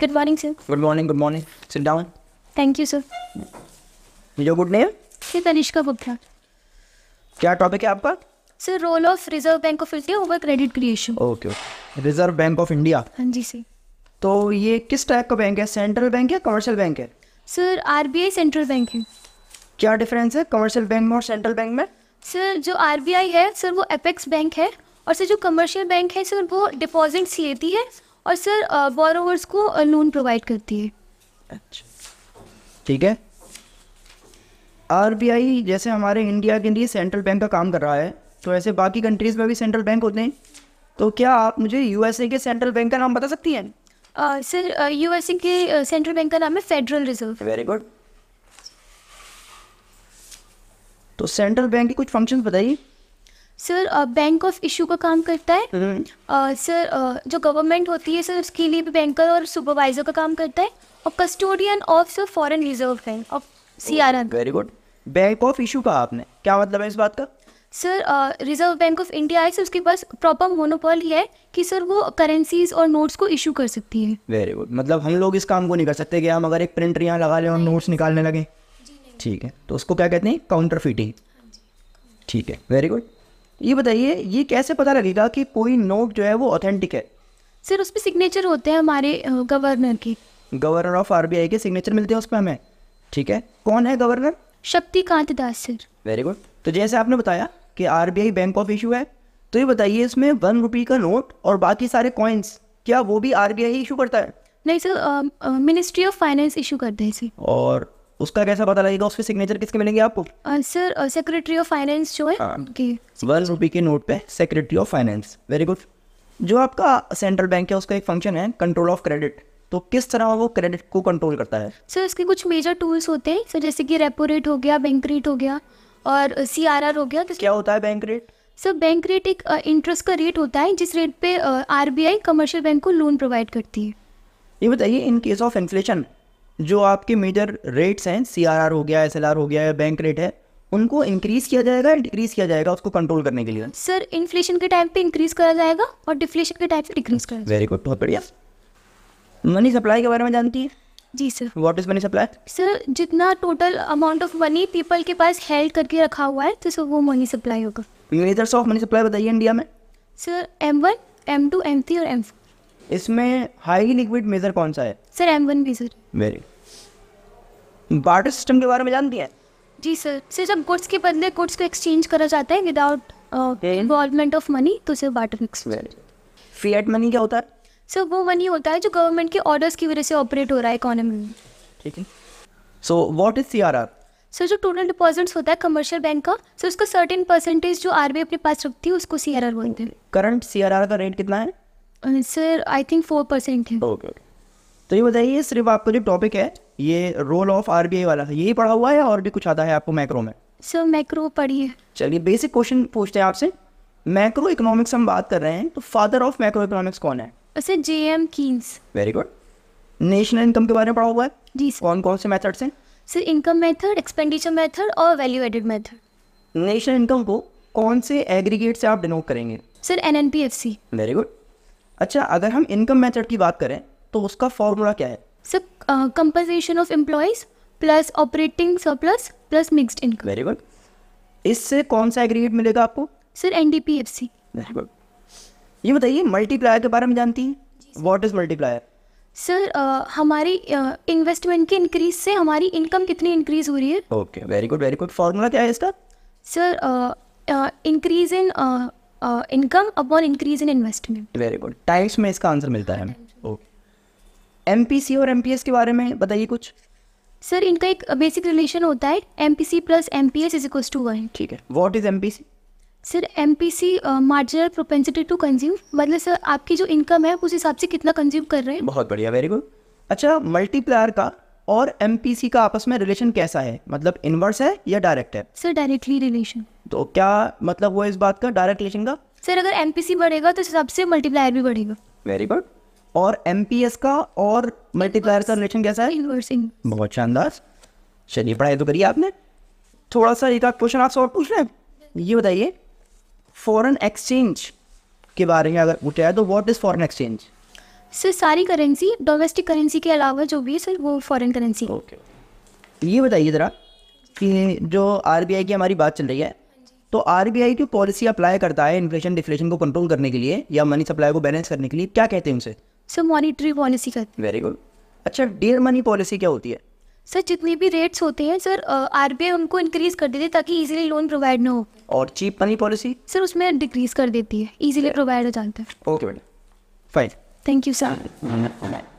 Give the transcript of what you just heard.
Good morning, sir. Good morning, good morning. Sit down. Thank you, sir. Your good name? Sir Tanishka Bupra क्या topic है आपका sir role of Reserve bank of India over credit creation okay okay Reserve bank of India हाँ जी sir तो ये किस type का bank है सेंट्रल बैंक है कमर्शियल बैंक है सर आरबीआई सेंट्रल बैंक है क्या डिफरेंस है कमर्शियल बैंक में और सेंट्रल बैंक में सर जो आरबीआई है सर वो एपेक्स बैंक है और सर जो कमर्शियल बैंक है सर वो डिपॉजिट्स लेती है और सर बोरोवर्स को लोन प्रोवाइड करती है अच्छा ठीक है आरबीआई जैसे हमारे इंडिया के लिए सेंट्रल बैंक का काम कर रहा है तो ऐसे बाकी कंट्रीज़ में भी सेंट्रल बैंक होते हैं तो क्या आप मुझे यूएसए के सेंट्रल बैंक का नाम बता सकती हैं सर यूएसए के सेंट्रल बैंक का नाम है फेडरल रिजर्व वेरी गुड तो सेंट्रल बैंक के कुछ फंक्शंस बताइए सर बैंक ऑफ इशू का काम करता है हम्म। सर जो गवर्नमेंट होती है सर उसके लिए भी बैंकर और सुपरवाइजर का काम करता है और custodian of sir foreign reserve bank of C R very good bank of issue का आपने क्या मतलब है इस बात का sir Reserve bank of India है सर उसके पास प्रॉपर मोनोपोल ही है कि सर वो करेंसीज और नोट्स को इशू कर सकती है वेरी गुड मतलब हम लोग इस काम को नहीं कर सकते कि हम अगर एक प्रिंटर यहाँ लगा लें और नोट्स निकालने लगे ठीक है तो उसको क्या कहते हैं काउंटर हाँ फिटिंग ठीक है वेरी गुड ये बताइए ये कैसे पता लगेगा कि कोई नोट जो है वो ऑथेंटिक है सर उस पर सिग्नेचर होते हैं हमारे गवर्नर की गवर्नर ऑफ आरबीआई के सिग्नेचर मिलते हैं उस पर हमें ठीक है कौन है governor Shaktikanta Das sir very good तो जैसे आपने बताया कि आरबीआई बैंक ऑफ इशू है तो ये बताइए इसमें वन रुपी का नोट और बाकी सारे कॉइन्स क्या वो भी आरबीआई इशू करता है नहीं sir ministry of finance issue करते हैं सर और उसका कैसा पता लगेगा उसके सिग्नेचर किसके मिलेंगे आपको सर सेक्रेटरी ऑफ फाइनेंस जो है वन हाँ। रुपी के नोट पे secretary of finance very good जो आपका सेंट्रल बैंक है उसका एक फंक्शन है कंट्रोल ऑफ क्रेडिट तो किस तरह वो क्रेडिट को कंट्रोल करता है सर इसके कुछ मेजर टूल्स होते हैं सर जैसे कि रेपो रेट हो गया बैंक रेट हो गया और सी आर आर हो गया क्या होता है bank rate sir bank rate एक इंटरेस्ट uh, का रेट होता है जिस रेट पे R B I commercial bank को लोन प्रोवाइड करती है ये बताइए इन केस ऑफ इन्फ्लेशन जो आपके मेजर रेट्स हैं सी हो गया एस हो गया या बैंक रेट है उनको इंक्रीज किया जाएगा डिक्रीज किया जाएगा उसको कंट्रोल करने के लिए सर इन्फ्लेशन के टाइम पे इंक्रीज करा जाएगा और डिफ्लेशन के टाइम पे डिक्रीज करा वेरी गुड बहुत बढ़िया मनी सप्लाई के बारे में जानती है जी sir what is money supply sir जितना total amount of money people के पास हेल्ड करके रखा हुआ है तो सर वो मनी सप्लाई होगा मेजर्स ऑफ मनी सप्लाई बताइए इंडिया में sir M one M two M three और एम फोर इसमें हाई लिक्विड मेजर कौन सा है सर एम वन भी सर वेरी बार्टर सिस्टम के बारे में जानती है जी सर सिर्फ जब गुड्स के बदले गुड्स को एक्सचेंज करा जाता है विदाउट इन्वॉल्वमेंट ऑफ मनी तो सिर्फ बार्टर एक्सचेंज फिएट मनी क्या होता है सर वो मनी होता है जो गवर्नमेंट के ऑर्डर्स की वजह से ऑपरेट हो रहा है इकोनॉमी में ठीक है so what is CRR sir जो टोटल डिपॉजिट्स होता है कमर्शियल बैंक का सर उसका सर्टेन परसेंटेज जो आर अपने पास रखती है उसको सी बोलते हैं करंट सी का रेट कितना है uh, sir I think four percent है ओके ओके तो ये बताइए सिर्फ आपका जो टॉपिक है ये रोल ऑफ आरबीआई वाला था यही पढ़ा हुआ है और भी कुछ आता है आपको मैक्रो में सर मैक्रो पढ़िए चलिए बेसिक क्वेश्चन पूछते हैं आपसे मैक्रो इकोनॉमिक्स हम बात कर रहे हैं तो फादर ऑफ मैक्रो इकोनॉमिक्स कौन है sir J M Keynes very good national income के बारे में पढ़ा हुआ है जी सर कौन कौन से मेथड्स हैं sir income method expenditure method और value added method national income को कौन से एग्रीगेट से आप डिनोट करेंगे sir N N P F C very good अच्छा अगर हम इनकम मेथड की बात करें तो उसका फॉर्मूला क्या है sir compensation of employees plus operating surplus plus mixed income very good इससे कौन सा एग्रीगेट मिलेगा आपको sir N D P F C very good ये बताइए मल्टीप्लायर के बारे में जानती हैं वॉट इज मल्टीप्लायर सर हमारी इन्वेस्टमेंट uh, के इंक्रीज से हमारी इनकम कितनी इंक्रीज हो रही है okay very good very good formula क्या है इसका sir increase in income upon increase in investment very good times में इसका आंसर मिलता है एम और एम के बारे में बताइए कुछ सर इनका एक बेसिक रिलेशन होता है M P C plus M P S is equal to one ठीक है what is M P C sir M P C marginal propensity to consume मतलब सर आपकी जो इनकम है उस हिसाब से कितना कंज्यूम कर रहे हैं बहुत बढ़िया वेरी गुड अच्छा मल्टीप्लायर का और एम पी सी का आपस में रिलेशन कैसा है मतलब इनवर्स है या डायरेक्ट है सर डायरेक्टली रिलेशन तो क्या मतलब वो इस बात का डायरेक्ट रिलेशन का सर अगर एम पी सी बढ़ेगा तो हिसाब से मल्टीप्लायर भी बढ़ेगा वेरी गुड और एम का और मल्टीप्लायर का रिलेशन कैसा है इन्वर्सिंग बहुत शानदार चलिए पढ़ाई तो करिए आपने थोड़ा सा एक क्वेश्चन आपसे और पूछ रहे हैं ये बताइए फॉरेन एक्सचेंज के बारे में अगर पूछा है तो what is foreign exchange sir सारी करेंसी डोमेस्टिक करेंसी के अलावा जो भी है सर वो फॉरेन करेंसी ओके ये बताइए ज़रा कि जो आर की हमारी बात चल रही है तो आर बी आई की पॉलिसी अप्लाई करता है इन्फ्लेशन डिफ्लेशन को कंट्रोल करने के लिए या मनी सप्लाई को बैलेंस करने के लिए क्या कहते हैं उनसे सर मॉनिटरी पॉलिसी का हैं वेरी गुड अच्छा डियर मनी पॉलिसी क्या होती है सर जितने भी रेट्स होते हैं सर आर बी आई उनको इंक्रीज कर देती है ताकि इजीली लोन प्रोवाइड ना हो और चीप मनी पॉलिसी सर उसमें डिक्रीज कर देती है इजीली प्रोवाइड हो जाता है ओके बेटा फाइन थैंक यू सर